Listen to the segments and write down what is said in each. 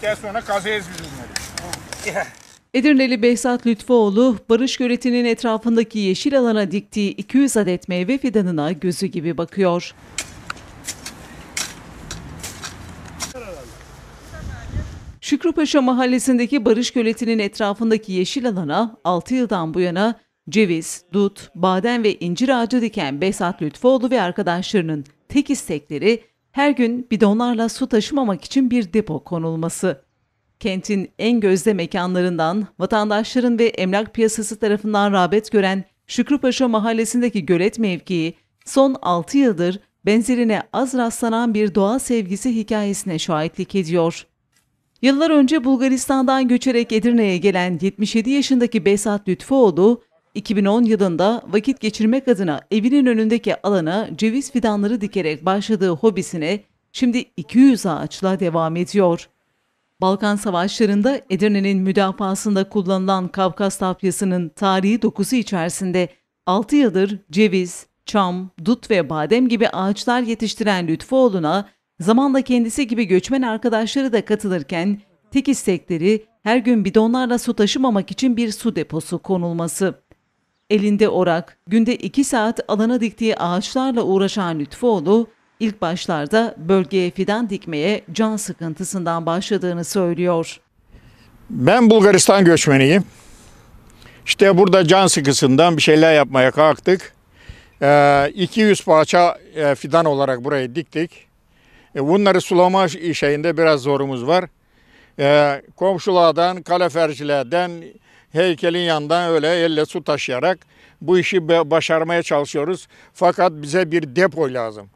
Gel sonra kazıyız biz Edirneli Behzat Lütfoğlu, Barış Göleti'nin etrafındaki yeşil alana diktiği 200 adet meyve fidanına gözü gibi bakıyor. Şükrüpaşa mahallesindeki Barış Göleti'nin etrafındaki yeşil alana 6 yıldan bu yana ceviz, dut, badem ve incir ağacı diken Behzat Lütfoğlu ve arkadaşlarının tek istekleri her gün bidonlarla su taşımamak için bir depo konulması. Kentin en gözde mekanlarından vatandaşların ve emlak piyasası tarafından rağbet gören Şükrüpaşa mahallesindeki gölet mevkii son 6 yıldır benzerine az rastlanan bir doğa sevgisi hikayesine şahitlik ediyor. Yıllar önce Bulgaristan'dan göçerek Edirne'ye gelen 77 yaşındaki Besat Lütfüoğlu, 2010 yılında vakit geçirmek adına evinin önündeki alana ceviz fidanları dikerek başladığı hobisine şimdi 200 ağaçla devam ediyor. Balkan Savaşları'nda Edirne'nin müdafasında kullanılan Kavkaz tapyasının tarihi dokusu içerisinde 6 yıldır ceviz, çam, dut ve badem gibi ağaçlar yetiştiren Lütfuoğlu'na zamanla kendisi gibi göçmen arkadaşları da katılırken tek istekleri her gün bidonlarla su taşımamak için bir su deposu konulması elinde orak, günde iki saat alana diktiği ağaçlarla uğraşan Lütfuoğlu, ilk başlarda bölgeye fidan dikmeye can sıkıntısından başladığını söylüyor. Ben Bulgaristan göçmeniyim. İşte burada can sıkısından bir şeyler yapmaya kalktık. 200 ee, parça e, fidan olarak burayı diktik. E, bunları sulama şeyinde biraz zorumuz var. Ee, komşulardan, kalefercilerden, heykelin yanından öyle elle su taşıyarak bu işi başarmaya çalışıyoruz. Fakat bize bir depo lazım.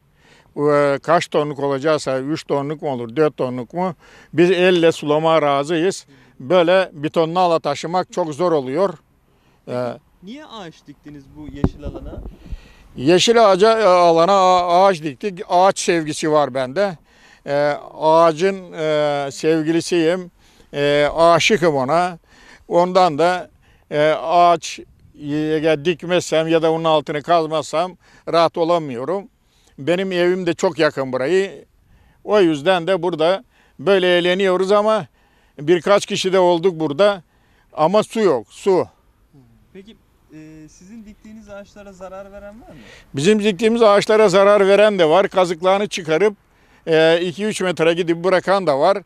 Ee, kaç tonluk olacaksa 3 tonluk mu olur 4 tonluk mu biz elle sulama razıyız. Böyle bir tonlu ala taşımak çok zor oluyor. Ee, Niye ağaç diktiniz bu yeşil alana? Yeşil ağaca e, alana ağaç diktik. Ağaç sevgisi var bende. Ee, ağacın e, sevgilisiyim. Ee, aşıkım ona. Ondan da e, ağaç e, dikmezsem ya da onun altını kazmazsam rahat olamıyorum. Benim evim de çok yakın burayı. O yüzden de burada böyle eğleniyoruz ama birkaç kişi de olduk burada. Ama su yok, su. Peki e, sizin diktiğiniz ağaçlara zarar veren var mı? Bizim diktiğimiz ağaçlara zarar veren de var. Kazıklarını çıkarıp 2-3 e, metre gidip bırakan da var.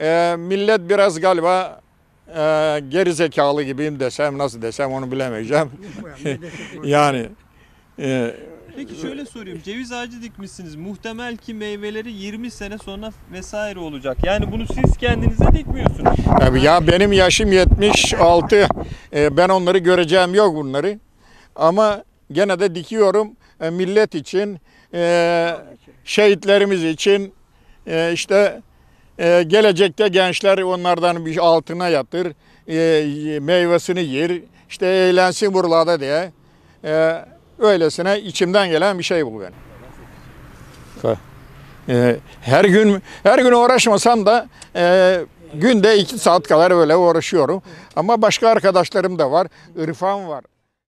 E, millet biraz galiba e, geri zekalı gibiyim desem nasıl desem onu bilemeyeceğim. yani e, Peki şöyle sorayım. Ceviz ağacı dikmişsiniz. Muhtemel ki meyveleri 20 sene sonra vesaire olacak. Yani bunu siz kendinize dikmiyorsunuz. Tabii ya benim yaşım 76. E, ben onları göreceğim yok bunları. Ama gene de dikiyorum e, millet için, e, şehitlerimiz için, e, işte ee, gelecekte gençler onlardan bir altına yatır, e, meyvesini yer, işte eğlensin buralarda diye. Ee, öylesine içimden gelen bir şey bu benim. Ee, her gün her gün uğraşmasam da e, günde iki saat kadar böyle uğraşıyorum. Ama başka arkadaşlarım da var, İrfan var.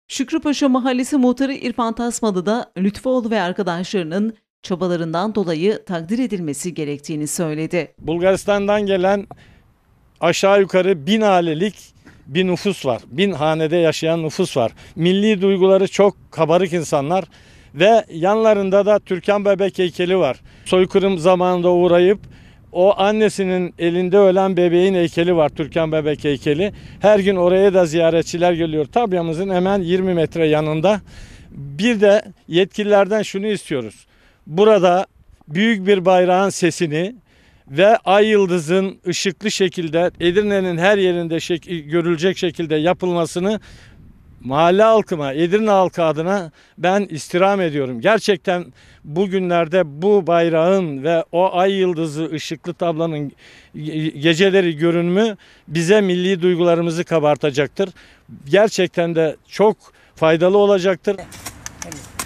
Şükrüpaşa Mahallesi muhtarı İrfan Tasmalı da Lütfoğlu ve arkadaşlarının çabalarından dolayı takdir edilmesi gerektiğini söyledi. Bulgaristan'dan gelen aşağı yukarı bin halelik bir nüfus var. Bin hanede yaşayan nüfus var. Milli duyguları çok kabarık insanlar ve yanlarında da Türkan bebek heykeli var. Soykırım zamanında uğrayıp o annesinin elinde ölen bebeğin heykeli var. Türkan bebek heykeli. Her gün oraya da ziyaretçiler geliyor. Tabyamızın hemen 20 metre yanında. Bir de yetkililerden şunu istiyoruz burada büyük bir bayrağın sesini ve ay yıldızın ışıklı şekilde Edirne'nin her yerinde şek görülecek şekilde yapılmasını mahalle halkıma, Edirne halkı adına ben istirham ediyorum. Gerçekten bugünlerde bu bayrağın ve o ay yıldızı ışıklı tablanın geceleri görünümü bize milli duygularımızı kabartacaktır. Gerçekten de çok faydalı olacaktır. Evet.